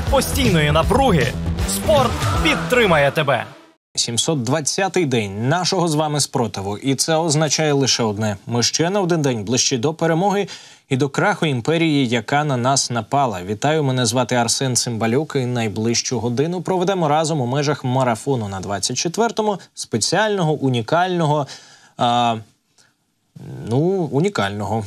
посеред постійної напруги спорт підтримає тебе. 720-й день нашого з вами спротиву, і це означає лише одне: ми ще на один день ближчі до перемоги і до краху імперії, яка на нас напала. Вітаю, мене звати Арсен Цимбалюк. і Найближчу годину проведемо разом у межах марафону на 24-му, спеціального унікального. А, Ну, унікального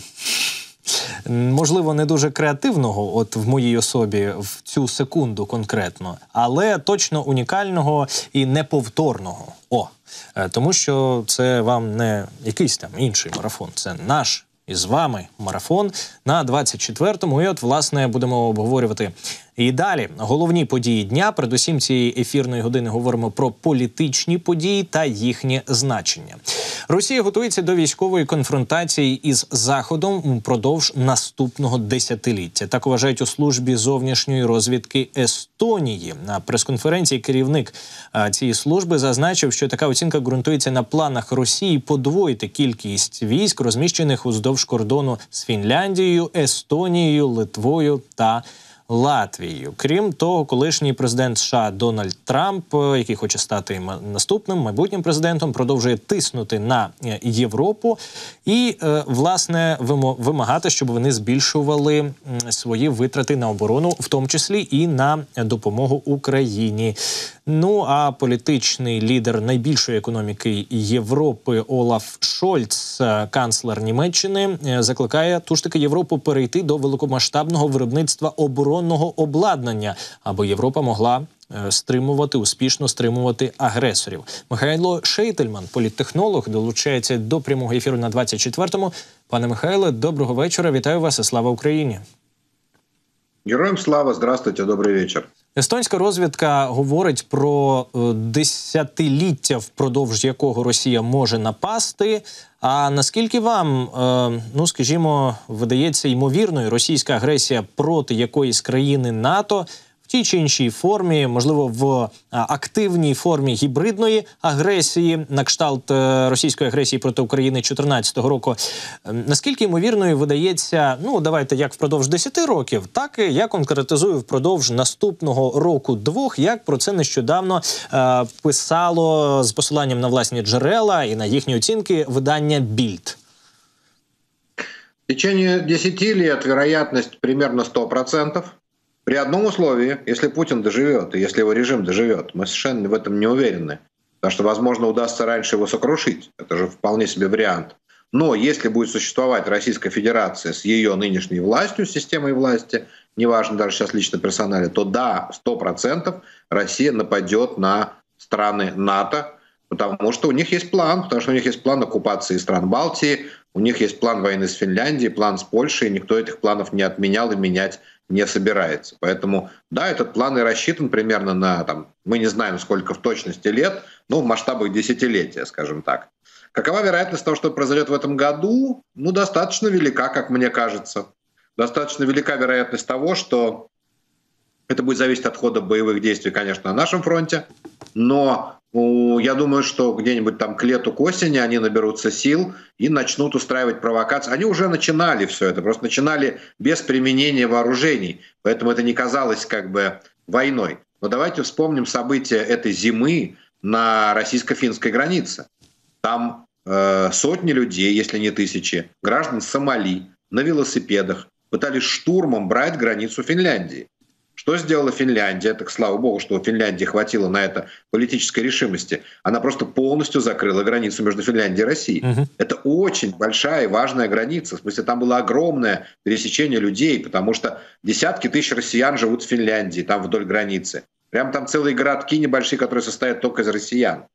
можливо не дуже креативного, от в моїй особі, в цю секунду конкретно, але точно унікального і неповторного. О, е, тому що це вам не якийсь там інший марафон, це наш із вами марафон на 24-му. І от, власне, будемо обговорювати і далі головні події дня. Передусім цієї ефірної години говоримо про політичні події та їхнє значення. Росія готується до військової конфронтації із Заходом впродовж наступного десятиліття. Так вважають у службі зовнішньої розвідки Естонії. На прес-конференції керівник цієї служби зазначив, що така оцінка ґрунтується на планах Росії подвоїти кількість військ, розміщених уздовж кордону з Фінляндією, Естонією, Литвою та. Латвією. Крім того, колишній президент США Дональд Трамп, е, який хоче стати наступним майбутнім президентом, продовжує тиснути на е, Європу і е, власне вимагати, щоб вони збільшували свої витрати на оборону, в тому числі і на допомогу Україні. Ну а політичний лідер найбільшої економіки Європи Олаф Шольц, е, канцлер Німеччини, е, закликає ту ж таки Європу перейти до великомасштабного виробництва оборонного обладнання, аби Європа могла. Е, стримувати успішно стримувати агресорів. Михайло Шейтельман, політтехнолог, долучається до прямого ефіру на 24-му. Пане Михайле, доброго вечора. Вітаю вас і слава Україні. Героям слава, здравствуйте, добрий вечір. Естонська розвідка говорить про е, десятиліття, впродовж якого Росія може напасти. А наскільки вам, е, ну скажімо, видається ймовірною російська агресія проти якоїсь країни НАТО тій чи іншій формі, можливо, в е, активній формі гібридної агресії, на кшталт е, російської агресії проти України 2014 року. Ем, наскільки ймовірною видається, ну давайте як впродовж 10 років, так і я конкретизую впродовж наступного року двох, як про це нещодавно е, писало з посиланням на власні джерела і на їхні оцінки видання Більд. В течение 10 лет вероятность примерно При одном условии, если Путин доживет, и если его режим доживет, мы совершенно в этом не уверены. Потому что, возможно, удастся раньше его сокрушить. Это же вполне себе вариант. Но если будет существовать Российская Федерация с ее нынешней властью, системой власти, неважно даже сейчас лично персонале, то да, 100% Россия нападет на страны НАТО, потому что у них есть план, потому что у них есть план оккупации стран Балтии, у них есть план войны с Финляндией, план с Польшей, и никто этих планов не отменял и менять не собирается. Поэтому, да, этот план и рассчитан примерно на, там, мы не знаем, сколько в точности лет, но в масштабах десятилетия, скажем так. Какова вероятность того, что произойдет в этом году? Ну, достаточно велика, как мне кажется. Достаточно велика вероятность того, что это будет зависеть от хода боевых действий, конечно, на нашем фронте, но я думаю, что где-нибудь там к лету, к осени они наберутся сил и начнут устраивать провокации. Они уже начинали все это, просто начинали без применения вооружений, поэтому это не казалось как бы войной. Но давайте вспомним события этой зимы на российско-финской границе. Там э, сотни людей, если не тысячи, граждан Сомали на велосипедах пытались штурмом брать границу Финляндии. Что сделала Финляндия? Так слава богу, что у Финляндии хватило на это политической решимости. Она просто полностью закрыла границу между Финляндией и Россией. Угу. Это очень большая и важная граница. В смысле, там было огромное пересечение людей, потому что десятки тысяч россиян живут в Финляндии, там вдоль границы. Прям там целые городки небольшие, которые состоят только из россиян.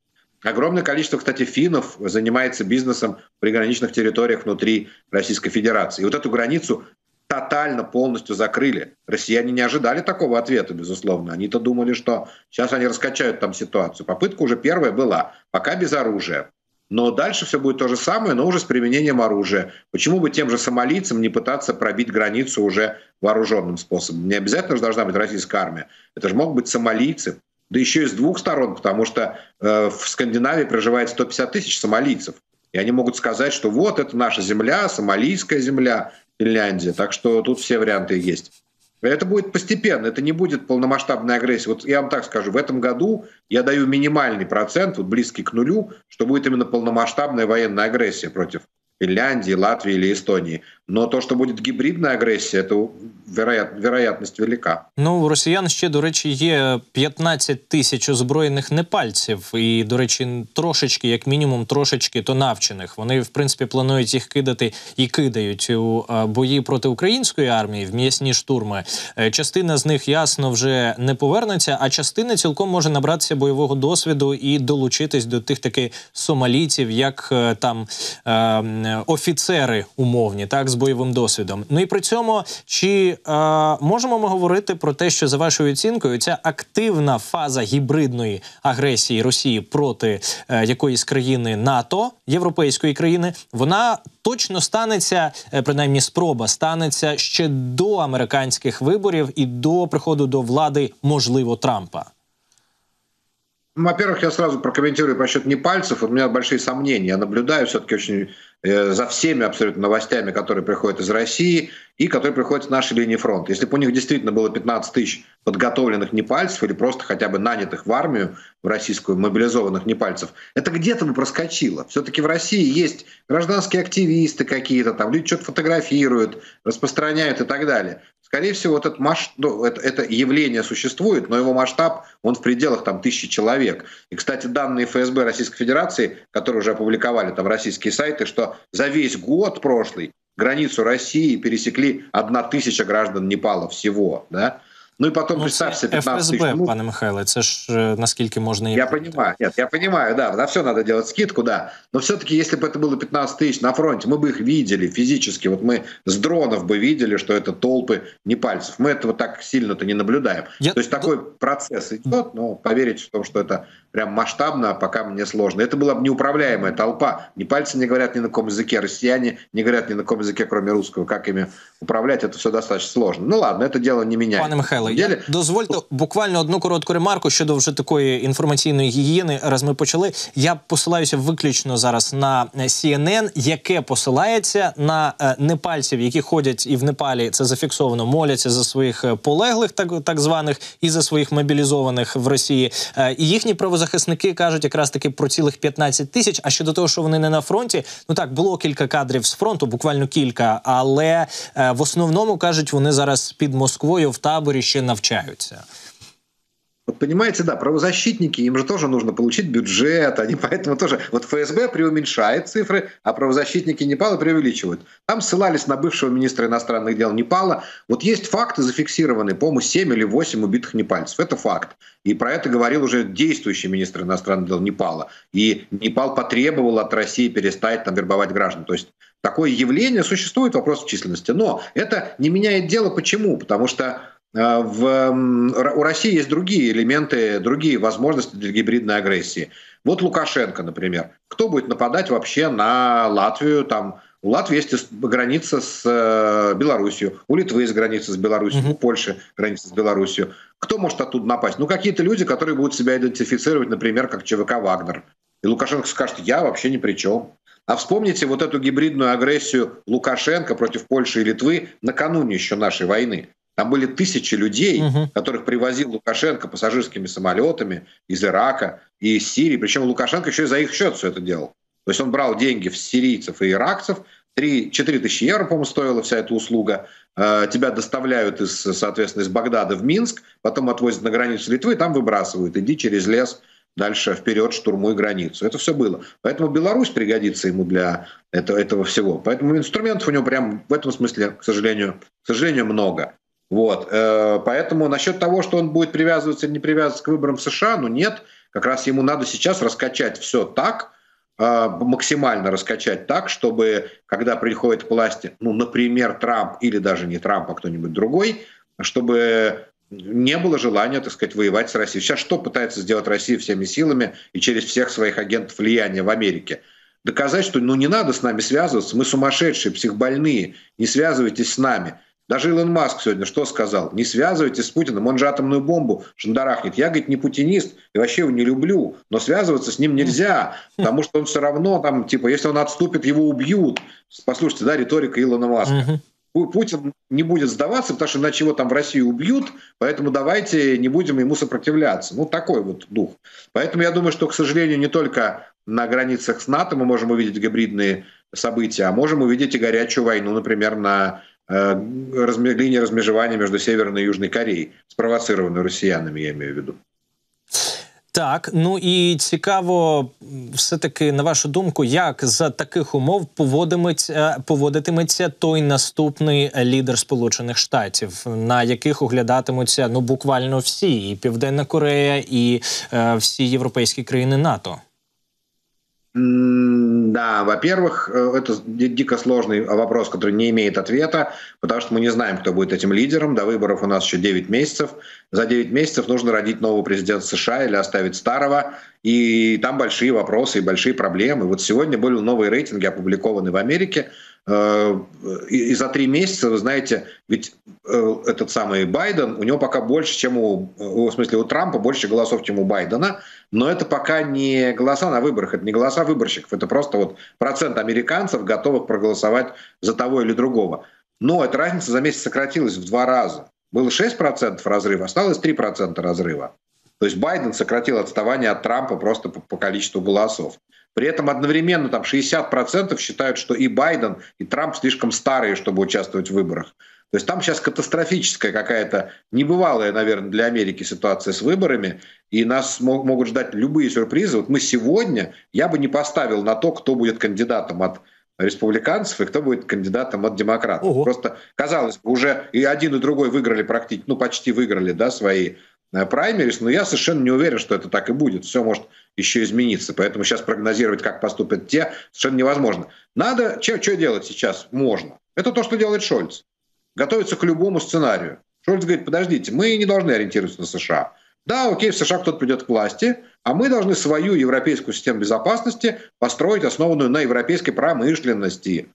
Огромное количество, кстати, финнов занимается бизнесом в приграничных территориях внутри Российской Федерации. И вот эту границу тотально, полностью закрыли. Россияне не ожидали такого ответа, безусловно. Они-то думали, что сейчас они раскачают там ситуацию. Попытка уже первая была, пока без оружия. Но дальше все будет то же самое, но уже с применением оружия. Почему бы тем же сомалийцам не пытаться пробить границу уже вооруженным способом? Не обязательно же должна быть российская армия. Это же могут быть сомалийцы. Да еще и с двух сторон, потому что э, в Скандинавии проживает 150 тысяч сомалийцев. И они могут сказать, что вот это наша земля, сомалийская земля, Финляндия. Так что тут все варианты есть. Это будет постепенно, это не будет полномасштабная агрессия. Вот я вам так скажу, в этом году я даю минимальный процент, вот близкий к нулю, что будет именно полномасштабная военная агрессия против Финляндии, Латвии или Эстонии. Но то, что будет гібридна агресія, то вероятність вероятность велика. Ну у росіян ще до речі є 15 тисяч озброєних непальців, і до речі, трошечки, як мінімум, трошечки то навчених. Вони в принципі планують їх кидати і кидають у бої проти української армії в м'ясні штурми. Е, частина з них ясно вже не повернеться, а частина цілком може набратися бойового досвіду і долучитись до тих таких сомалійців, як е, там ем, офіцери умовні, так бойовим досвідом. Ну і при цьому чи е, можемо ми говорити про те, що за вашою оцінкою ця активна фаза гібридної агресії Росії проти е, якоїсь країни НАТО, європейської країни, вона точно станеться, е, принаймні спроба станеться ще до американських виборів і до приходу до влади, можливо, Трампа. Во-первых, я сразу прокомментирую по счету не пальцев. У меня большие сомнения. Я наблюдаю все-таки очень Э, за всеми абсолютно новостями, которые приходят из России, и которые приходят с нашей линии фронта. Если бы у них действительно было 15 тысяч подготовленных непальцев или просто хотя бы нанятых в армию в российскую, мобилизованных непальцев, это где-то бы проскочило. Все-таки в России есть гражданские активисты какие-то, там люди что-то фотографируют, распространяют и так далее. Скорее всего, вот этот масш... ну, это, это явление существует, но его масштаб, он в пределах там, тысячи человек. И, кстати, данные ФСБ Российской Федерации, которые уже опубликовали там российские сайты, что за весь год прошлый границу России пересекли одна тысяча граждан Непала всего, да, Ну и потом, ну, представься, 15 ФСБ, тысяч. пане Михайло, це ж э, наскільки можно... Я прийти. понимаю, нет, я понимаю, да, на все надо делать скидку, да. Но все-таки, если бы это было 15 тысяч на фронте, мы бы их видели физически. Вот мы с дронов бы видели, что это толпы не пальцев. Мы этого так сильно-то не наблюдаем. Я... То есть такой процесс идет, но поверить в том, что это прям масштабно, пока мне сложно. Это была бы неуправляемая толпа. Ни пальцы не говорят ни на ком языке, россияне не говорят ни на ком языке, кроме русского. Как ими управлять, это все достаточно сложно. Ну ладно, это дело не меняет. Пане Михайло, Але я дозвольте буквально одну коротку ремарку щодо вже такої інформаційної гігієни. Раз ми почали. Я посилаюся виключно зараз на CNN, яке посилається на е, непальців, які ходять і в Непалі це зафіксовано, моляться за своїх е, полеглих, так так званих, і за своїх мобілізованих в Росії. Е, і їхні правозахисники кажуть якраз таки про цілих 15 тисяч. А щодо того, що вони не на фронті, ну так було кілька кадрів з фронту, буквально кілька. Але в основному кажуть, вони зараз під Москвою в таборі. ще навчаються. Вот понимаете, да, правозащитники, им же тоже нужно получить бюджет, они поэтому тоже... Вот ФСБ преуменьшает цифры, а правозащитники Непала преувеличивают. Там ссылались на бывшего министра иностранных дел Непала. Вот есть факты зафиксированные, по-моему, 7 или 8 убитых непальцев. Это факт. И про это говорил уже действующий министр иностранных дел Непала. И Непал потребовал от России перестать там вербовать граждан. То есть такое явление существует, вопрос численности. Но это не меняет дело. Почему? Потому что а, в, у России есть другие элементы, другие возможности для гибридной агрессии. Вот Лукашенко, например. Кто будет нападать вообще на Латвию? Там, у Латвии есть граница с э, Белоруссией, у Литвы есть граница с Белоруссией, mm у Польши граница с Белоруссией. Кто может оттуда напасть? Ну, какие-то люди, которые будут себя идентифицировать, например, как ЧВК «Вагнер». И Лукашенко скажет, я вообще ни при чем. А вспомните вот эту гибридную агрессию Лукашенко против Польши и Литвы накануне еще нашей войны. Там были тысячи людей, угу. которых привозил Лукашенко пассажирскими самолетами из Ирака и из Сирии. Причем Лукашенко еще и за их счет все это делал. То есть он брал деньги с сирийцев и иракцев, 3, 4 тысячи евро, по-моему, стоила вся эта услуга. Э, тебя доставляют, из, соответственно, из Багдада в Минск, потом отвозят на границу Литвы, и там выбрасывают. Иди через лес дальше вперед, штурмуй границу. Это все было. Поэтому Беларусь пригодится ему для этого, этого всего. Поэтому инструментов у него прям в этом смысле, к сожалению, к сожалению много. Вот, э, поэтому насчет того, что он будет привязываться или не привязываться к выборам в США, ну нет, как раз ему надо сейчас раскачать все так, э, максимально раскачать так, чтобы когда приходит к власти, ну, например, Трамп или даже не Трамп, а кто-нибудь другой, чтобы не было желания, так сказать, воевать с Россией. Сейчас что пытается сделать Россия всеми силами и через всех своих агентов влияния в Америке? Доказать, что ну не надо с нами связываться, мы сумасшедшие, психбольные, не связывайтесь с нами. Даже Илон Маск сегодня что сказал? Не связывайтесь с Путиным, он же атомную бомбу шандарахнет. Я, говорит, не путинист и вообще его не люблю, но связываться с ним нельзя, потому что он все равно там, типа, если он отступит, его убьют. Послушайте, да, риторика Илона Маска. Путин не будет сдаваться, потому что иначе его там в России убьют, поэтому давайте не будем ему сопротивляться. Ну, такой вот дух. Поэтому я думаю, что, к сожалению, не только на границах с НАТО мы можем увидеть гибридные события, а можем увидеть и горячую войну, например, на Э, линия размежевания между Северной и Южной Кореей, спровоцированную росіянами, я имею в виду. Так, ну і цікаво, все таки на вашу думку, як за таких умов поводитиметься, е, поводитиметься той наступний лідер Сполучених Штатів, на яких оглядатимуться ну буквально всі: і Південна Корея, і е, всі європейські країни НАТО. Mm. Да, во-первых, э, это дико сложный а, вопрос, который не имеет ответа, потому что мы не знаем, кто будет этим лидером. До выборов у нас еще 9 месяцев. За 9 месяцев нужно родить нового президента США или оставить старого. И там большие вопросы и большие проблемы. Вот сегодня были новые рейтинги опубликованные в Америке – Э, и за три месяца, вы знаете, ведь э, этот самый Байден, у него пока больше, чем у, в смысле, у Трампа больше голосов, чем у Байдена, но это пока не голоса на выборах, это не голоса выборщиков, это просто вот процент американцев, готовых проголосовать за того или другого. Но эта разница за месяц сократилась в два раза. Было 6% разрыва, осталось 3% разрыва. То есть Байден сократил отставание от Трампа просто по, по количеству голосов. При этом одновременно там 60% считают, что и Байден, и Трамп слишком старые, чтобы участвовать в выборах. То есть там сейчас катастрофическая какая-то небывалая, наверное, для Америки ситуация с выборами, и нас могут ждать любые сюрпризы. Вот мы сегодня, я бы не поставил на то, кто будет кандидатом от республиканцев и кто будет кандидатом от демократов. Ого. Просто, казалось бы, уже и один, и другой выиграли практически, ну, почти выиграли, да, свои э, праймерис, но я совершенно не уверен, что это так и будет. Все может еще измениться. Поэтому сейчас прогнозировать, как поступят те, совершенно невозможно. Надо, что делать сейчас можно? Это то, что делает Шольц. Готовится к любому сценарию. Шольц говорит, подождите, мы не должны ориентироваться на США. Да, окей, в США кто-то придет к власти, а мы должны свою европейскую систему безопасности построить, основанную на европейской промышленности.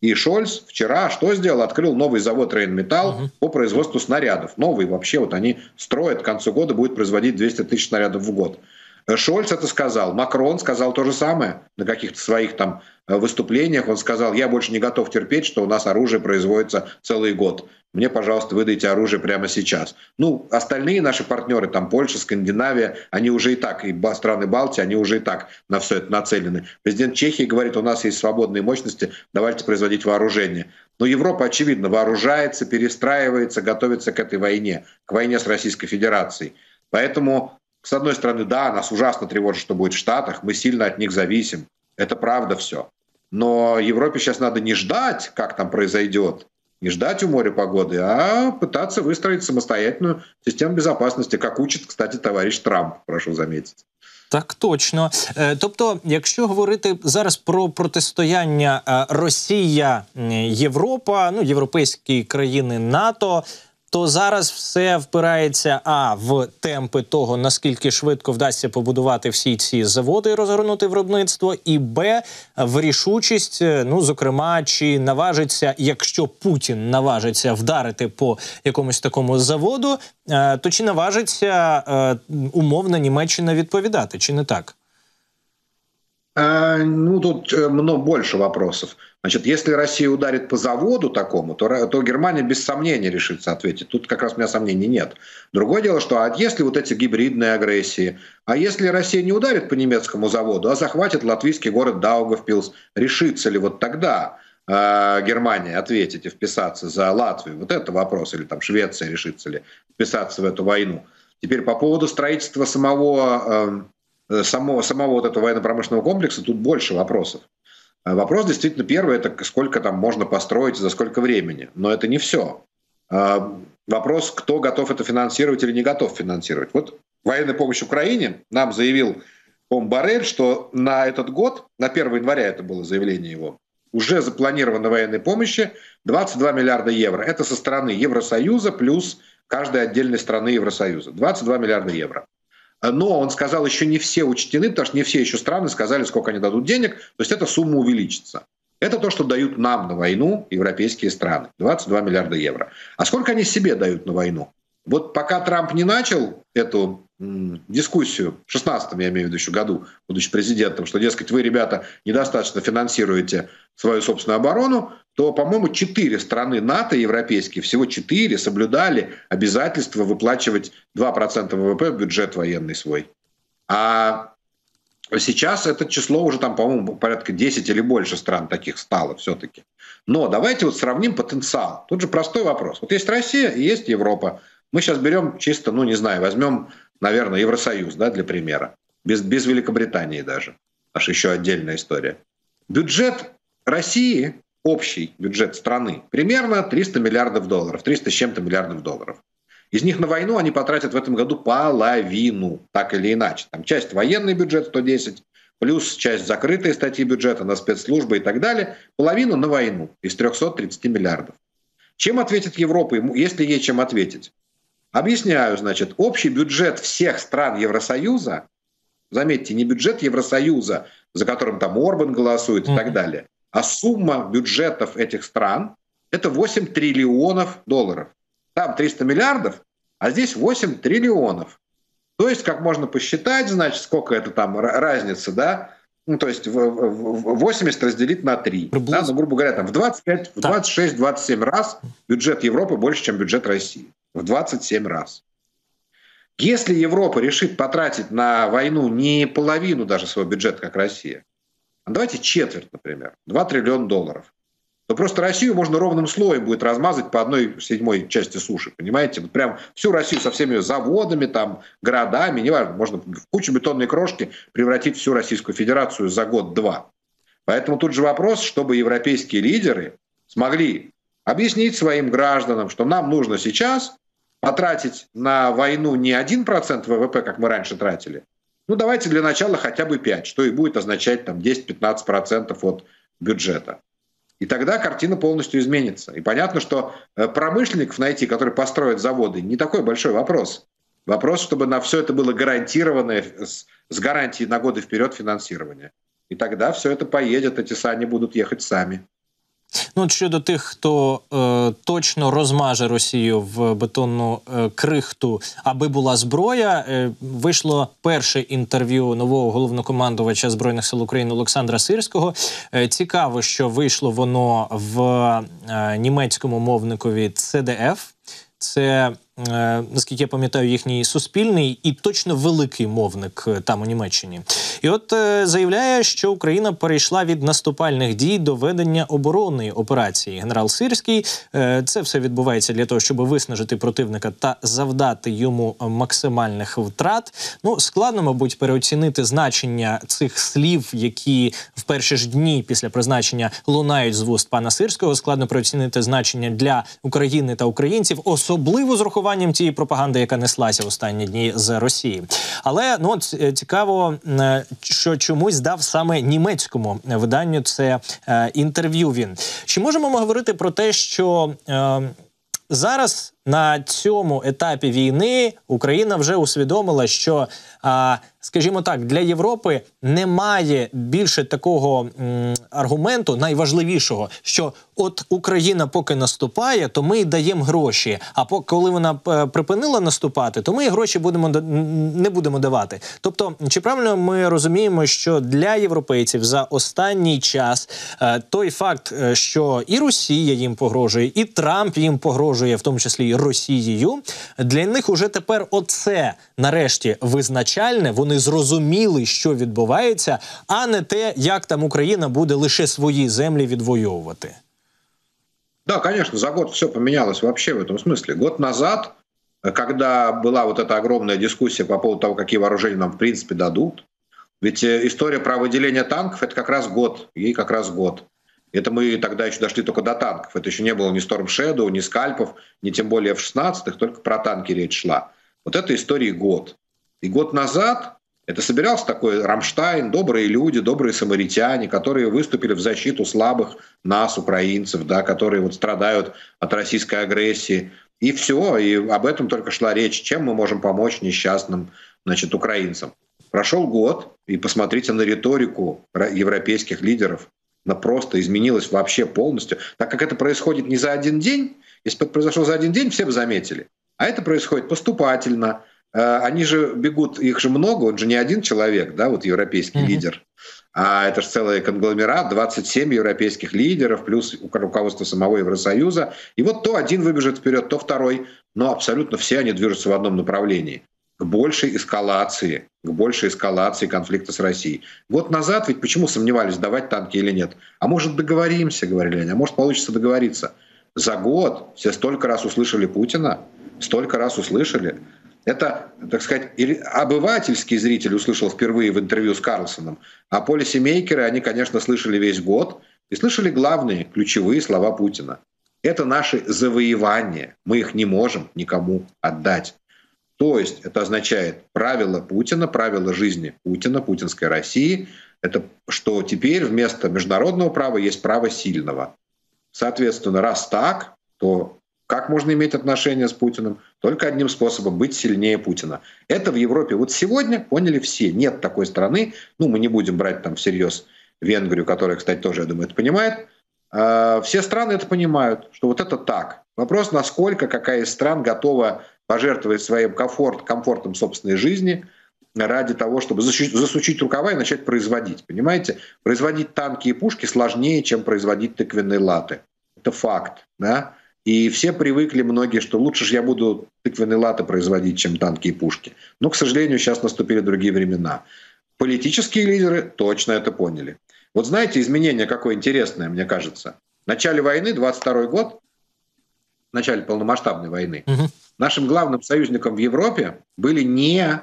И Шольц вчера что сделал? Открыл новый завод Рейнметал Uh -huh. по производству снарядов. Новый вообще, вот они строят, к концу года будет производить 200 тысяч снарядов в год. Шольц это сказал, Макрон сказал то же самое на каких-то своих там э, выступлениях. Он сказал, я больше не готов терпеть, что у нас оружие производится целый год. Мне, пожалуйста, выдайте оружие прямо сейчас. Ну, остальные наши партнеры, там Польша, Скандинавия, они уже и так, и страны Балтии, они уже и так на все это нацелены. Президент Чехии говорит, у нас есть свободные мощности, давайте производить вооружение. Но Европа, очевидно, вооружается, перестраивается, готовится к этой войне, к войне с Российской Федерацией. Поэтому с одной стороны, да, нас ужасно тревожит, что будет в Штатах, мы сильно от них зависим, это правда все. Но Европе сейчас надо не ждать, как там произойдет, не ждать у моря погоды, а пытаться выстроить самостоятельную систему безопасности, как учит, кстати, товарищ Трамп, прошу заметить. Так точно, э, тобто, якщо говорити зараз про протистояння Росія, Європа, ну європейські країни НАТО, то зараз все впирається а в темпи того, наскільки швидко вдасться побудувати всі ці заводи і розгорнути виробництво, і б в рішучість, е, ну зокрема, чи наважиться, якщо Путін наважиться вдарити по якомусь такому заводу, е, то чи наважиться е, умовна Німеччина відповідати, чи не так? А, ну, тут э, много больше вопросов. Значит, если Россия ударит по заводу такому, то, то Германия без сомнения решится ответить. Тут как раз у меня сомнений нет. Другое дело, что а если вот эти гибридные агрессии, а если Россия не ударит по немецкому заводу, а захватит латвийский город Даугавпилс, решится ли вот тогда э, Германия ответить и вписаться за Латвию? Вот это вопрос. Или там Швеция решится ли вписаться в эту войну? Теперь по поводу строительства самого э, Э, само, самого вот этого военно-промышленного комплекса тут больше вопросов. А вопрос действительно первый – это сколько там можно построить, за сколько времени. Но это не все. А, вопрос, кто готов это финансировать или не готов финансировать. Вот военная помощь Украине нам заявил Ом Барель, что на этот год, на 1 января это было заявление его, уже запланировано военной помощи 22 миллиарда евро. Это со стороны Евросоюза плюс каждой отдельной страны Евросоюза. 22 миллиарда евро но он сказал, еще не все учтены, потому что не все еще страны сказали, сколько они дадут денег, то есть эта сумма увеличится. Это то, что дают нам на войну европейские страны. 22 миллиарда евро. А сколько они себе дают на войну? Вот пока Трамп не начал эту дискуссию в 16 я имею в виду еще году, будучи президентом, что, дескать, вы, ребята, недостаточно финансируете свою собственную оборону, то, по-моему, четыре страны НАТО европейские, всего четыре, соблюдали обязательство выплачивать 2% ВВП в бюджет военный свой. А сейчас это число уже там, по-моему, порядка 10 или больше стран таких стало все-таки. Но давайте вот сравним потенциал. Тут же простой вопрос. Вот есть Россия и есть Европа. Мы сейчас берем чисто, ну не знаю, возьмем, наверное, Евросоюз, да, для примера. Без, без Великобритании даже. Аж еще отдельная история. Бюджет России общий бюджет страны примерно 300 миллиардов долларов, 300 с чем-то миллиардов долларов. Из них на войну они потратят в этом году половину, так или иначе. Там часть военный бюджет 110, плюс часть закрытой статьи бюджета на спецслужбы и так далее, половину на войну из 330 миллиардов. Чем ответит Европа, если ей чем ответить? Объясняю, значит, общий бюджет всех стран Евросоюза, заметьте, не бюджет Евросоюза, за которым там Орбан голосует mm-hmm. и так далее, а сумма бюджетов этих стран – это 8 триллионов долларов. Там 300 миллиардов, а здесь 8 триллионов. То есть, как можно посчитать, значит, сколько это там разница, да? Ну, то есть 80 разделить на 3. Да, ну, грубо говоря, там в 25, в 26, 27 раз бюджет Европы больше, чем бюджет России. В 27 раз. Если Европа решит потратить на войну не половину даже своего бюджета, как Россия, Давайте четверть, например, 2 триллиона долларов. То просто Россию можно ровным слоем будет размазать по одной седьмой части суши, понимаете? Вот прям всю Россию со всеми заводами, там, городами, неважно, можно в кучу бетонной крошки превратить всю Российскую Федерацию за год-два. Поэтому тут же вопрос, чтобы европейские лидеры смогли объяснить своим гражданам, что нам нужно сейчас потратить на войну не 1% ВВП, как мы раньше тратили, ну, давайте для начала хотя бы 5, что и будет означать там 10-15% от бюджета. И тогда картина полностью изменится. И понятно, что э, промышленников найти, которые построят заводы, не такой большой вопрос. Вопрос, чтобы на все это было гарантированное, с гарантией на годы вперед финансирование. И тогда все это поедет, эти сани будут ехать сами. Ну от щодо тих, хто е, точно розмаже Росію в бетонну е, крихту, аби була зброя, е, вийшло перше інтерв'ю нового головнокомандувача збройних сил України Олександра Сирського. Е, цікаво, що вийшло воно в е, німецькому мовникові CDF. Це Е, наскільки я пам'ятаю, їхній суспільний і точно великий мовник е, там у Німеччині. І от е, заявляє, що Україна перейшла від наступальних дій до ведення оборонної операції. Генерал Сирський це все відбувається для того, щоб виснажити противника та завдати йому максимальних втрат. Ну складно, мабуть, переоцінити значення цих слів, які в перші ж дні після призначення лунають з вуст пана Сирського. Складно переоцінити значення для України та українців, особливо з рахуванням урахуванням тієї пропаганди, яка неслася останні дні з Росії. Але ну от е, цікаво, е, що чомусь дав саме німецькому виданню це е, інтерв'ю. Він чи можемо ми говорити про те, що е, зараз на цьому етапі війни Україна вже усвідомила, що, скажімо так, для Європи немає більше такого аргументу, найважливішого, що от Україна поки наступає, то ми даємо гроші. А коли вона е, припинила наступати, то ми гроші будемо не будемо давати. Тобто, чи правильно ми розуміємо, що для європейців за останній час е, той факт, е, що і Росія їм погрожує, і Трамп їм погрожує, в тому числі і Росією. Для них уже тепер оце нарешті визначальне. Вони зрозуміли, що відбувається, а не те, як там Україна буде лише свої землі відвоювати. Да, конечно, за год все поменялось вообще в этом смысле. Год назад, когда была вот эта огромная дискуссия по поводу того, какие вооружения нам в принципе дадут, ведь э, история про выделение танков – это как раз год, ей как раз год. Это мы тогда еще дошли только до танков. Это еще не было ни Storm Shadow, ни скальпов, ни тем более в 16-х, только про танки речь шла. Вот это истории год. И год назад это собирался такой Рамштайн, добрые люди, добрые самаритяне, которые выступили в защиту слабых нас, украинцев, да, которые вот страдают от российской агрессии. И все, и об этом только шла речь, чем мы можем помочь несчастным значит, украинцам. Прошел год, и посмотрите на риторику европейских лидеров. Она просто изменилась вообще полностью. Так как это происходит не за один день, если бы это произошло за один день, все бы заметили. А это происходит поступательно. Э, они же бегут, их же много, он же не один человек, да, вот европейский mm-hmm. лидер. А это же целый конгломерат, 27 европейских лидеров, плюс руководство самого Евросоюза. И вот то один выбежит вперед, то второй, но абсолютно все они движутся в одном направлении к большей эскалации, к большей эскалации конфликта с Россией. Год назад ведь почему сомневались, давать танки или нет? А может договоримся, говорили они, а может получится договориться. За год все столько раз услышали Путина, столько раз услышали. Это, так сказать, обывательский зритель услышал впервые в интервью с Карлсоном, а полисемейкеры, они, конечно, слышали весь год и слышали главные, ключевые слова Путина. Это наши завоевания, мы их не можем никому отдать. То есть это означает правила Путина, правила жизни Путина, путинской России, это что теперь вместо международного права есть право сильного. Соответственно, раз так, то как можно иметь отношения с Путиным? Только одним способом — быть сильнее Путина. Это в Европе вот сегодня поняли все. Нет такой страны, ну мы не будем брать там всерьез Венгрию, которая, кстати, тоже, я думаю, это понимает. А, все страны это понимают, что вот это так. Вопрос, насколько какая из стран готова пожертвовать своим комфорт, комфортом собственной жизни ради того, чтобы засучить рукава и начать производить. Понимаете, производить танки и пушки сложнее, чем производить тыквенные латы. Это факт. Да? И все привыкли многие, что лучше же я буду тыквенные латы производить, чем танки и пушки. Но, к сожалению, сейчас наступили другие времена. Политические лидеры точно это поняли. Вот знаете, изменение какое интересное, мне кажется. В начале войны, 22 год, в начале полномасштабной войны, угу. Нашим главным союзником в Европе были не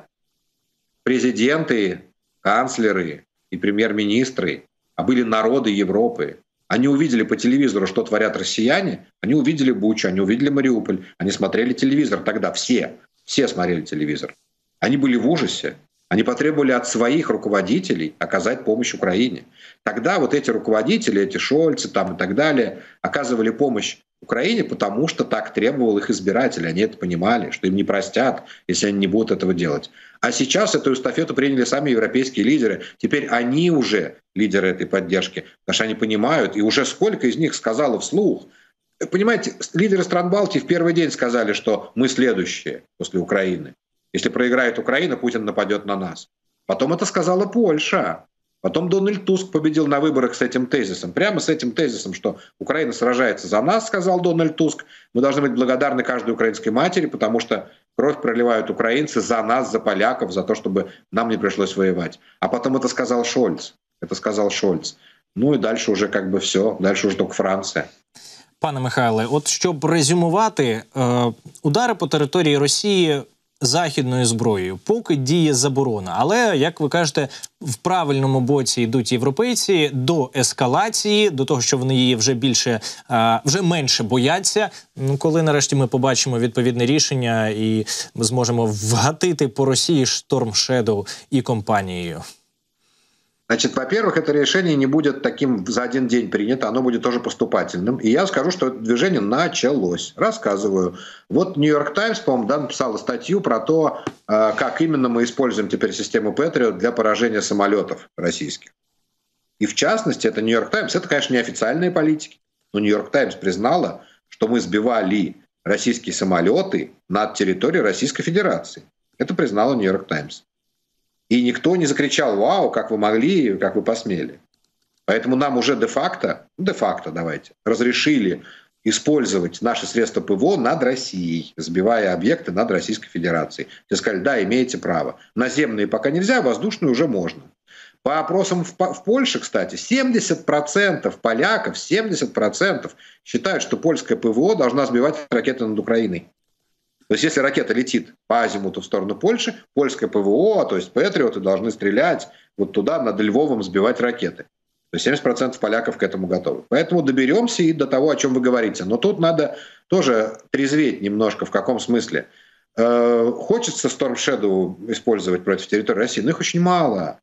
президенты, канцлеры и премьер-министры, а были народы Европы. Они увидели по телевизору, что творят россияне, они увидели Бучу, они увидели Мариуполь, они смотрели телевизор тогда, все, все смотрели телевизор. Они были в ужасе, они потребовали от своих руководителей оказать помощь Украине. Тогда вот эти руководители, эти Шольцы там и так далее, оказывали помощь Украине, потому что так требовал их избиратель. Они это понимали, что им не простят, если они не будут этого делать. А сейчас эту эстафету приняли сами европейские лидеры. Теперь они уже лидеры этой поддержки, потому что они понимают, и уже сколько из них сказало вслух. Понимаете, лидеры стран Балтии в первый день сказали, что мы следующие после Украины. Если проиграет Украина, Путин нападет на нас. Потом это сказала Польша. Потом Дональд Туск победил на выборах с этим тезисом. Прямо с этим тезисом, что Украина сражается за нас, сказал Дональд Туск. Мы должны быть благодарны каждой украинской матери, потому что кровь проливают украинцы за нас, за поляков, за то, чтобы нам не пришлось воевать. А потом это сказал Шольц. Это сказал Шольц. Ну и дальше уже как бы все. Дальше уже только Франция. Пане Михайле, от щоб резюмувати, удари по території Росії західною зброєю, поки діє заборона. Але як ви кажете, в правильному боці йдуть європейці до ескалації, до того, що вони її вже більше вже менше бояться. Ну коли нарешті ми побачимо відповідне рішення і ми зможемо вгатити по Росії шторм Шедоу і компанією. Значит, во-первых, это решение не будет таким за один день принято, оно будет тоже поступательным. И я скажу, что это движение началось. Рассказываю. Вот Нью-Йорк Таймс, по-моему, да, написала статью про то, э, как именно мы используем теперь систему Патриот для поражения самолетов российских. И в частности, это Нью-Йорк Таймс, это, конечно, не официальные политики, но Нью-Йорк Таймс признала, что мы сбивали российские самолеты над территорией Российской Федерации. Это признала Нью-Йорк Таймс. И никто не закричал «Вау, как вы могли, как вы посмели». Поэтому нам уже де-факто, де-факто давайте, разрешили использовать наши средства ПВО над Россией, сбивая объекты над Российской Федерацией. Те сказали, да, имеете право. Наземные пока нельзя, воздушные уже можно. По опросам в, в Польше, кстати, 70% поляков, 70% считают, что польское ПВО должна сбивать ракеты над Украиной. То есть если ракета летит по азимуту в сторону Польши, польское ПВО, а то есть патриоты должны стрелять вот туда, над Львовом сбивать ракеты. То есть 70% поляков к этому готовы. Поэтому доберемся и до того, о чем вы говорите. Но тут надо тоже трезветь немножко, в каком смысле. Э, хочется Storm Shadow использовать против территории России, но их очень мало.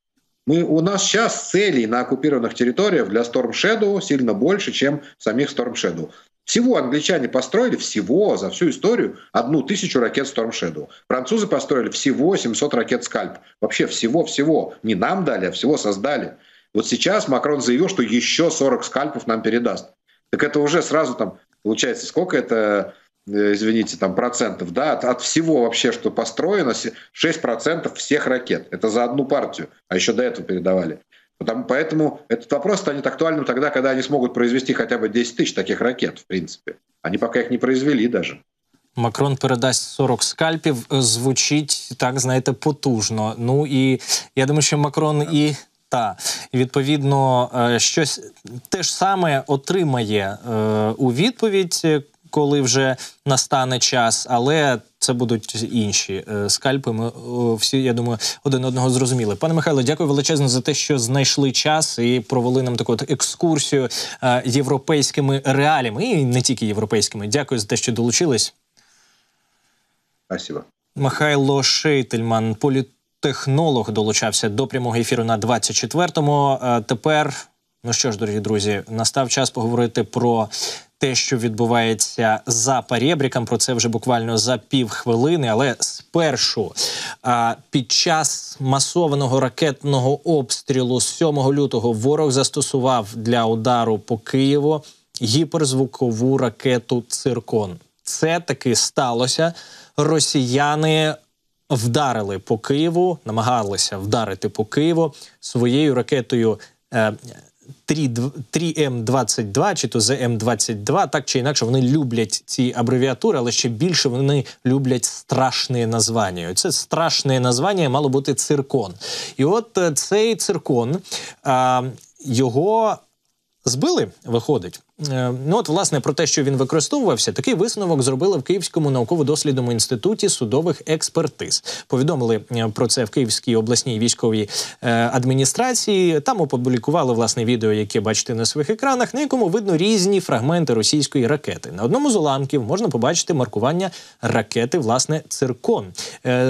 Мы, у нас сейчас целей на оккупированных территориях для Storm Shadow сильно больше, чем самих Storm Shadow. Всего англичане построили всего за всю историю одну тысячу ракет Storm Shadow. Французы построили всего 700 ракет Скальп. Вообще всего-всего. Не нам дали, а всего создали. Вот сейчас Макрон заявил, что еще 40 скальпов нам передаст. Так это уже сразу там, получается, сколько это, э, извините, там процентов, да, от, от всего вообще, что построено, 6% всех ракет. Это за одну партию, а еще до этого передавали. Потому, поэтому этот вопрос станет актуальным тогда, когда они смогут произвести хотя бы 10 тысяч таких ракет, в принципе. Они пока их не произвели даже. Макрон передасть 40 скальпів. Звучить так, знаєте, потужно. Ну і я думаю, що Макрон і. Та відповідно е, щось те ж саме отримає е, у відповідь коли вже настане час, але це будуть інші е, скальпи. Ми е, всі, я думаю, один одного зрозуміли. Пане Михайло, дякую величезно за те, що знайшли час і провели нам таку от екскурсію е, європейськими реаліями, і не тільки європейськими. Дякую за те, що долучились. Спасибо. Михайло Шейтельман, політехнолог, долучався до прямого ефіру на 24-му. Тепер, ну що ж, дорогі друзі, настав час поговорити про те, що відбувається за перебріком. Про це вже буквально за півхвилини. Але спершу під час масованого ракетного обстрілу 7 лютого ворог застосував для удару по Києву гіперзвукову ракету Циркон. Це таки сталося. Росіяни вдарили по Києву, намагалися вдарити по Києву своєю ракетою. Е, 3М22 чи то ЗМ22, так чи інакше вони люблять ці абревіатури, але ще більше вони люблять страшне названня. Це страшне названня мало бути циркон. І от е, цей циркон його збили, виходить. Е, ну от власне про те, що він використовувався, такий висновок зробили в Київському науково-дослідному інституті судових експертиз. Повідомили е, про це в Київській обласній військовій е, адміністрації. Там опублікували власне відео, яке бачите на своїх екранах, на якому видно різні фрагменти російської ракети. На одному з уламків можна побачити маркування ракети, власне, циркон.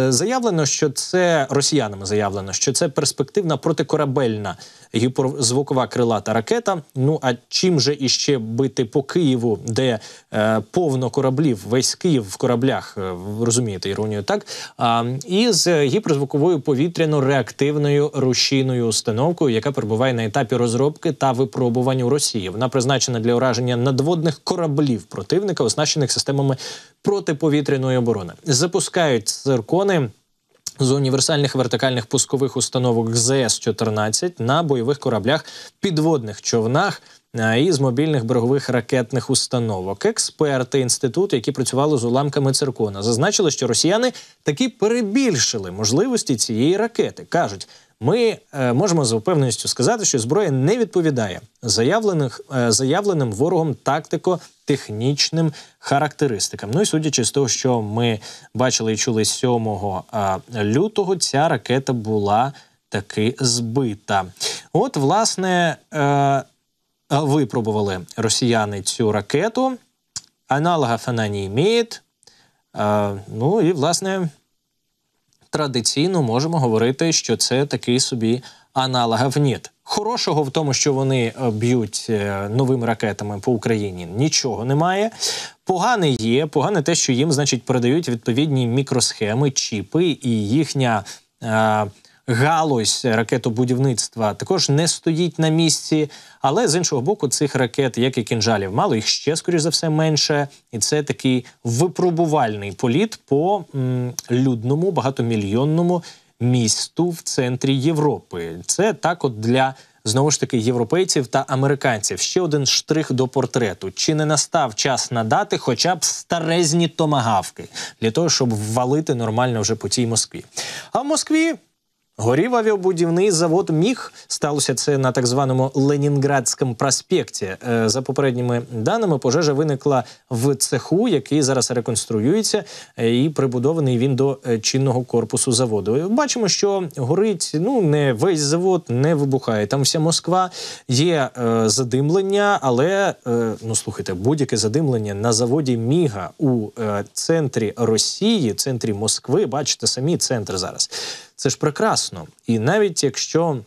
Заявлено, що це росіянами заявлено, що це перспективна протикорабельна гіперзвукова крилата ракета. Ну а чим же іще бити по Києву, де е, повно кораблів, весь Київ в кораблях е, розумієте іронію, так а і з гіперзвуковою повітряно-реактивною рушійною установкою, яка перебуває на етапі розробки та випробування у Росії. Вона призначена для ураження надводних кораблів противника, оснащених системами протиповітряної оборони. Запускають циркони. З універсальних вертикальних пускових установок ЗС-14 на бойових кораблях, підводних човнах і з мобільних берегових ракетних установок. Експерти інституту, які працювали з уламками циркона, зазначили, що росіяни таки перебільшили можливості цієї ракети. кажуть, ми е, можемо з упевненістю сказати, що зброя не відповідає заявлених е, заявленим ворогом тактико-технічним характеристикам. Ну і судячи з того, що ми бачили і чули 7 лютого, ця ракета була таки збита. От, власне, е, випробували росіяни цю ракету. Аналога вона Ну і власне традиційно можемо говорити, що це такий собі аналогов НІТ. Хорошого в тому, що вони е, б'ють е, новими ракетами по Україні, нічого немає. Погане є, погане те, що їм, значить, продають відповідні мікросхеми, чіпи і їхня. Е, галузь ракетобудівництва також не стоїть на місці. Але з іншого боку, цих ракет, як і кінжалів, мало їх ще, скоріш за все, менше, і це такий випробувальний політ по м, людному багатомільйонному місту в центрі Європи. Це так, от для знову ж таки європейців та американців. Ще один штрих до портрету: чи не настав час надати, хоча б старезні томагавки для того, щоб ввалити нормально вже по цій Москві? А в Москві. Горів авіабудівний завод міг сталося це на так званому Ленінградському проспекті. Е, за попередніми даними, пожежа виникла в цеху, який зараз реконструюється, е, і прибудований він до е, чинного корпусу заводу. Бачимо, що горить ну не весь завод, не вибухає. Там вся Москва є е, задимлення, але е, ну слухайте, будь-яке задимлення на заводі Міга у е, центрі Росії, центрі Москви. Бачите самі центр зараз. Це ж прекрасно. І навіть якщо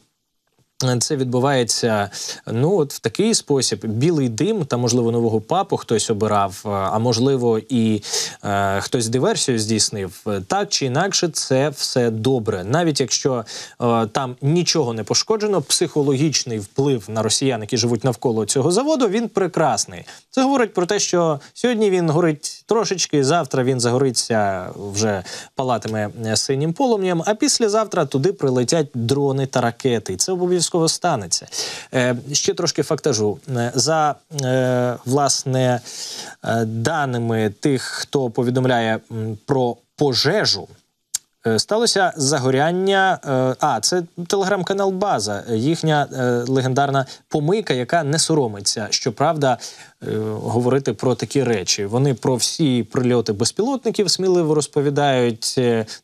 це відбувається ну от в такий спосіб: білий дим, та можливо нового папу хтось обирав, е, а можливо, і е, хтось диверсію здійснив. Так чи інакше, це все добре, навіть якщо е, там нічого не пошкоджено, психологічний вплив на росіян, які живуть навколо цього заводу, він прекрасний. Це говорить про те, що сьогодні він горить трошечки, завтра він загориться вже палатами е, синім полум'ям. А післязавтра туди прилетять дрони та ракети. Це обов'язково обов'язково станеться. Е, Ще трошки фактажу. Е, за е, власне е, даними тих, хто повідомляє про пожежу. Е, сталося загоряння. Е, а це телеграм-канал База, їхня е, легендарна помийка, яка не соромиться, щоправда, говорити про такі речі. Вони про всі прильоти безпілотників сміливо розповідають.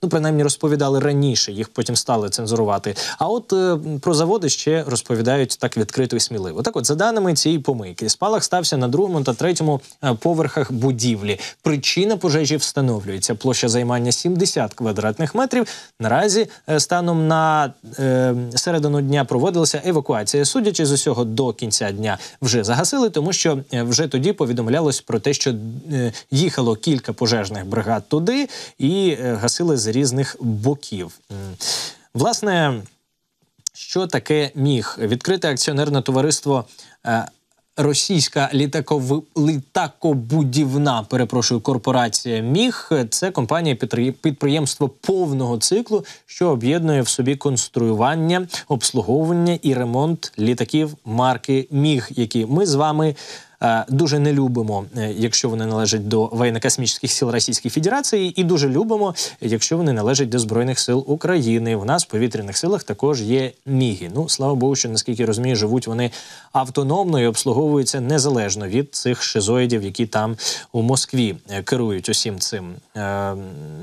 Ну, принаймні, розповідали раніше, їх потім стали цензурувати. А от про заводи ще розповідають так відкрито і сміливо. Так, от за даними цієї помийки, спалах стався на другому та третьому поверхах будівлі. Причина пожежі встановлюється. Площа займання 70 квадратних квадратних метрів. Наразі е, станом на е, середину дня проводилася евакуація. Судячи з усього до кінця дня вже загасили, тому що е, вже тоді повідомлялось про те, що е, їхало кілька пожежних бригад туди і е, гасили з різних боків. Власне, що таке міг відкрите акціонерне товариство. Е, Російська літаков... літакобудівна, перепрошую, корпорація Міг це компанія підприємство повного циклу, що об'єднує в собі конструювання, обслуговування і ремонт літаків марки Міг, які ми з вами Е, дуже не любимо, е, якщо вони належать до воєнно-космічних сил Російської Федерації, і дуже любимо, якщо вони належать до збройних сил України. У нас в повітряних силах також є міги. Ну слава Богу, що наскільки розумію, живуть вони автономно і обслуговуються незалежно від цих шизоїдів, які там у Москві е, керують усім цим.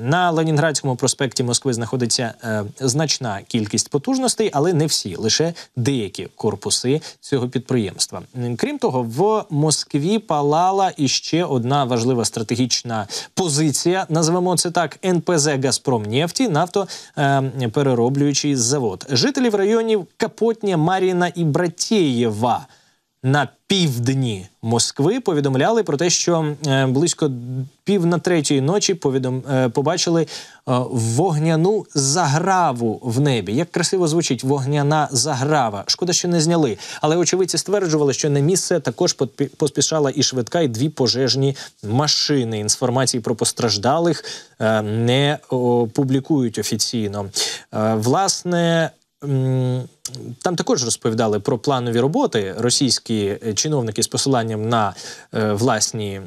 На Ленінградському проспекті Москви знаходиться значна кількість потужностей, але не всі, лише деякі корпуси цього підприємства. Крім того, в Москві Москві палала іще одна важлива стратегічна позиція. Назвемо це так: НПЗ Газпром нефті, нафтоперероблюючий ем, завод. Жителів районів Капотня, Маріна і Братєєва – на півдні Москви повідомляли про те, що е, близько пів на третьої ночі повідом е, побачили е, вогняну заграву в небі. Як красиво звучить вогняна заграва. Шкода, що не зняли, але очевидці стверджували, що на місце також поспішала і швидка, і дві пожежні машини. Інформації про постраждалих не публікують офіційно. Власне. Там також розповідали про планові роботи російські е, чиновники з посиланням на е, власні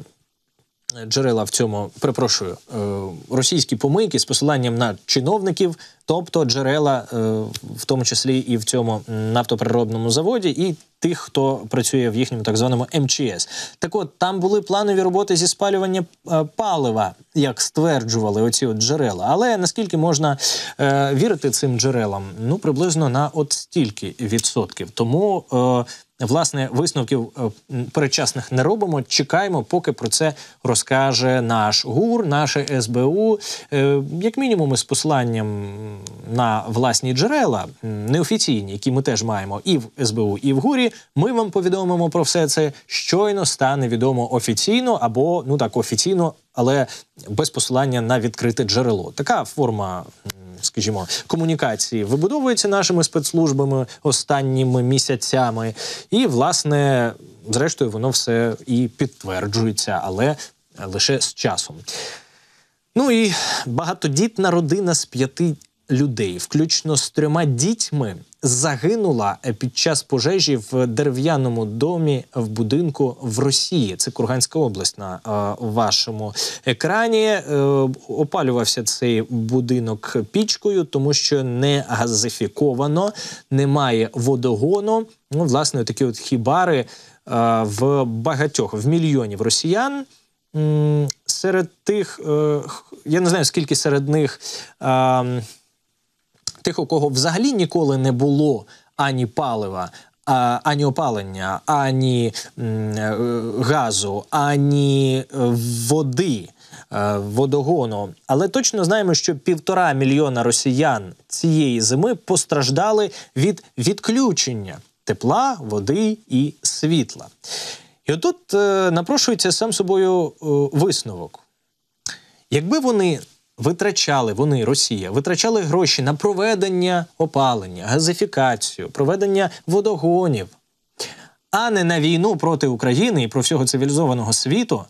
джерела в цьому перепрошую е, російські помийки з посиланням на чиновників, тобто джерела, е, в тому числі і в цьому нафтопереробному заводі, і тих, хто працює в їхньому так званому МЧС. Ем так от там були планові роботи зі спалювання е, палива, як стверджували оці от джерела. Але наскільки можна вірити цим джерелам? Ну приблизно на от стільки відсотків. Тому власне висновків е, передчасних не робимо. Чекаємо, поки про це розкаже наш гур, наше СБУ. Е, як мінімум, із посиланням на власні джерела неофіційні, які ми теж маємо, і в СБУ, і в гурі. Ми вам повідомимо про все це щойно стане відомо офіційно або ну так офіційно, але без посилання на відкрите джерело. Така форма скажімо, комунікації вибудовується нашими спецслужбами останніми місяцями, і власне, зрештою, воно все і підтверджується, але лише з часом. Ну і багатодітна родина з п'яти людей, включно з трьома дітьми, загинула під час пожежі в дерев'яному домі в будинку в Росії. Це Курганська область на е, вашому екрані. Е, опалювався цей будинок пічкою, тому що не газифіковано, немає водогону. Ну, власне, такі от хібари е, в багатьох в мільйонів росіян. Серед тих, е, я не знаю, скільки серед них тих, у кого взагалі ніколи не було ані палива. Ані опалення, ані е, газу, ані е, води е, водогону. Але точно знаємо, що півтора мільйона росіян цієї зими постраждали від відключення тепла, води і світла. І отут напрошується сам собою висновок. Якби вони Витрачали вони Росія, витрачали гроші на проведення опалення, газифікацію, проведення водогонів, а не на війну проти України і про всього цивілізованого світу.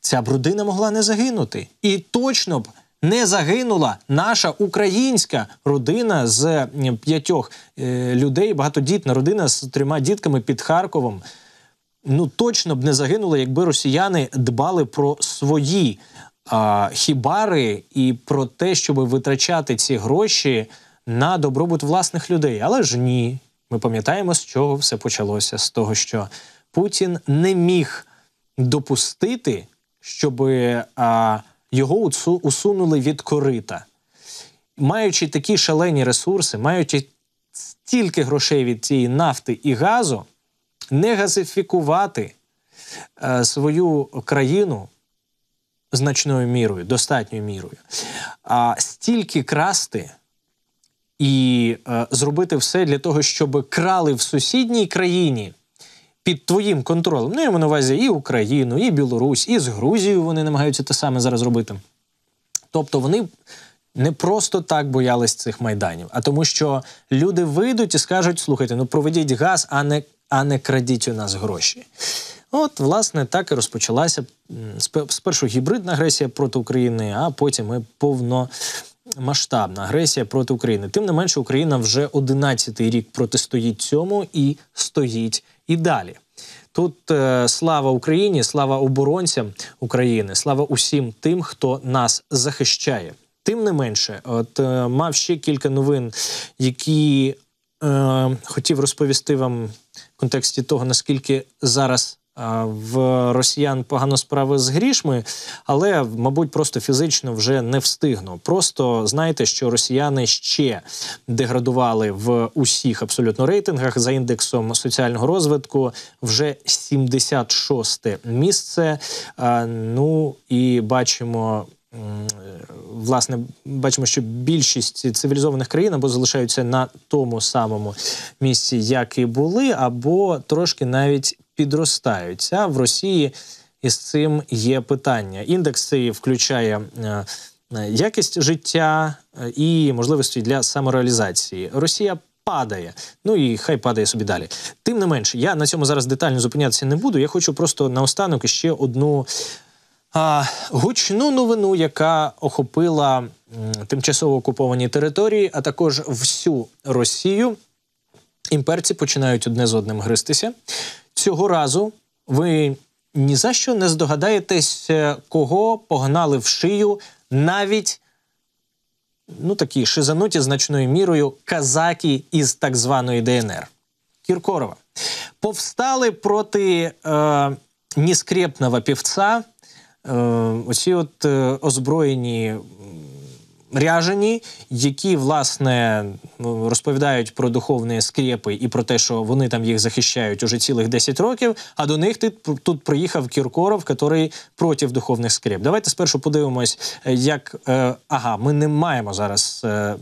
Ця брудина могла не загинути, і точно б не загинула наша українська родина з е, п'ятьох е, людей, багатодітна родина з трьома дітками під Харковом. Ну точно б не загинула, якби росіяни дбали про свої а, хібари і про те, щоб витрачати ці гроші на добробут власних людей. Але ж ні, ми пам'ятаємо, з чого все почалося: з того, що Путін не міг допустити, щоб а, його усунули від корита. Маючи такі шалені ресурси, маючи стільки грошей від цієї нафти і газу, не газифікувати е, свою країну значною мірою, достатньою мірою. А стільки красти і е, зробити все для того, щоб крали в сусідній країні. Під твоїм контролем. Ну, я маю на увазі і Україну, і Білорусь, і з Грузією вони намагаються те саме зараз робити. Тобто вони не просто так боялись цих майданів, а тому, що люди вийдуть і скажуть: слухайте, ну проведіть газ, а не а не крадіть у нас гроші. От, власне, так і розпочалася спершу гібридна агресія проти України, а потім і повно. агресія проти України. Тим не менше, Україна вже 11-й рік протистоїть цьому і стоїть і далі. Тут е, слава Україні, слава оборонцям України, слава усім тим, хто нас захищає. Тим не менше, от е, мав ще кілька новин, які е, хотів розповісти вам в контексті того, наскільки зараз в росіян погано справи з грішми, але мабуть просто фізично вже не встигну. Просто знаєте, що росіяни ще деградували в усіх абсолютно рейтингах за індексом соціального розвитку. Вже 76-те місце. Ну і бачимо. Власне, бачимо, що більшість цивілізованих країн або залишаються на тому самому місці, як і були, або трошки навіть підростаються в Росії. І з цим є питання. Індекс цей включає е, якість життя е, і можливості для самореалізації. Росія падає, ну і хай падає собі далі. Тим не менше, я на цьому зараз детально зупинятися не буду. Я хочу просто наостанок ще одну а, гучну новину, яка охопила тимчасово окуповані території, а також всю Росію. Імперці починають одне з одним гристися. Цього разу ви ні за що не здогадаєтесь, кого погнали в шию навіть ну такі шизануті значною мірою казаки із так званої ДНР. Кіркорова. Повстали проти е, нескрепного півця. Е, оці от е, озброєні ряжені, які власне розповідають про духовні скрепи і про те, що вони там їх захищають уже цілих 10 років. А до них тут приїхав Кіркоров, який проти духовних скреп. Давайте спершу подивимось, е, як е, ага, ми не маємо зараз, е,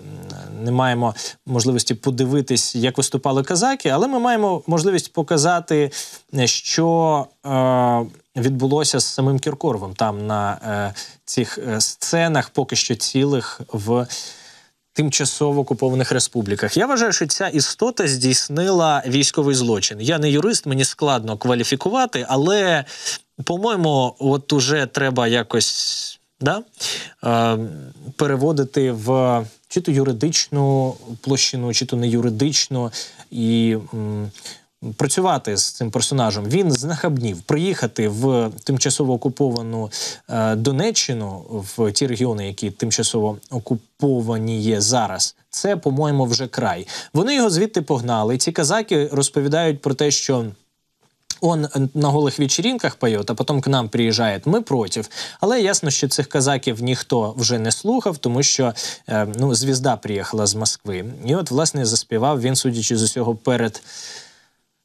не маємо можливості подивитись, як виступали казаки, але ми маємо можливість показати, е, що. Е, відбулося з самим Кіркоровим там на е, цих е, сценах, поки що цілих в тимчасово окупованих республіках. Я вважаю, що ця істота здійснила військовий злочин. Я не юрист, мені складно кваліфікувати, але по-моєму, от уже треба якось. Да? Е, переводити в чи то юридичну площину, чи то не юридичну, і м, працювати з цим персонажем. Він знахабнів приїхати в тимчасово окуповану е, Донеччину в ті регіони, які тимчасово окуповані є зараз. Це по-моєму вже край. Вони його звідти погнали. Ці казаки розповідають про те, що. Он на голих вечеринках Пайот, а потом к нам приїжджає. Ми проти. Але ясно, що цих казаків ніхто вже не слухав, тому що е, ну звізда приїхала з Москви. І от, власне, заспівав він, судячи з усього, перед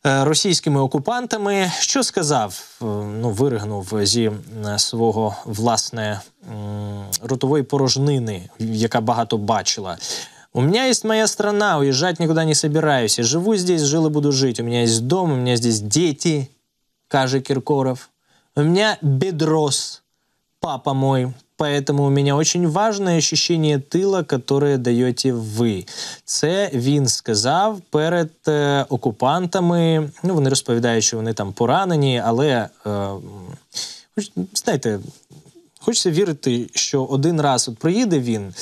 Е, російськими окупантами. Що сказав? Е, ну, виригнув зі е, свого власне ротової порожнини, яка багато бачила. У мене є моя страна, уїжджати нікуди не собираюсь. живу здесь, жили, буду жить. У меня есть дом, у мене здесь діти. каже Кіркоров. У мене бедрос, папа мой. Поэтому у меня очень важне ощущение тила, которое даєте ви. Це він сказав перед е, окупантами. Ну, вони розповідають, що вони там поранені, але е, знаєте, хочеться вірити, що один раз от приїде він.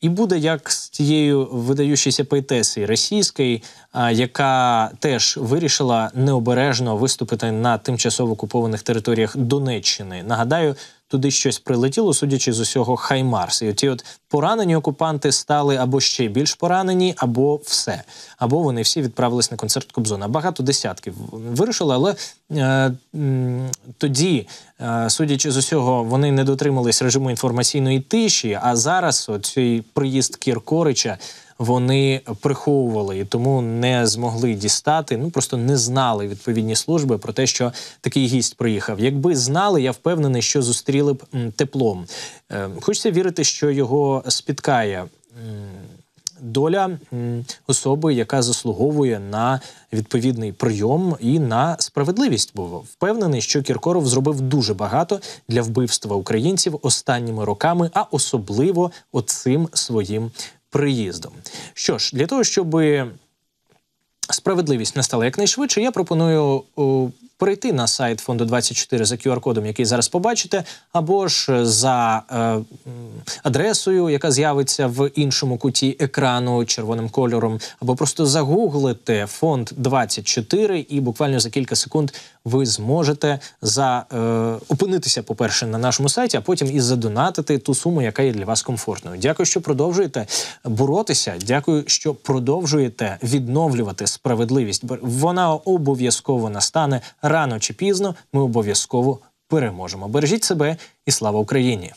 І буде як з тією видаючоюся поетесою російської, яка теж вирішила необережно виступити на тимчасово окупованих територіях Донеччини. Нагадаю, туди щось прилетіло, судячи з усього Хаймарс. І оті от поранені окупанти стали або ще більш поранені, або все. Або вони всі відправились на концерт Кобзона. Багато десятків вирушили, але е, тоді, е, судячи з усього, вони не дотримались режиму інформаційної тиші. А зараз цей приїзд Кіркорича вони приховували і тому не змогли дістати. Ну просто не знали відповідні служби про те, що такий гість приїхав. Якби знали, я впевнений, що зустріли б теплом. Е, хочеться вірити, що його спіткає. Доля особи, яка заслуговує на відповідний прийом і на справедливість, був впевнений, що Кіркоров зробив дуже багато для вбивства українців останніми роками, а особливо оцим своїм приїздом. Що ж, для того, щоб справедливість настала якнайшвидше, я пропоную перейти на сайт фонду 24 за QR-кодом, який зараз побачите, або ж е, за е, адресою, яка з'явиться в іншому куті екрану червоним кольором, або просто загуглите фонд 24 і буквально за кілька секунд ви зможете за е, опинитися, по перше, на нашому сайті, а потім і задонатити ту суму, яка є для вас комфортною. Дякую, що продовжуєте боротися. Дякую, що продовжуєте відновлювати справедливість. Вона обов'язково настане рано чи пізно ми обов'язково переможемо. Бережіть себе і слава Україні!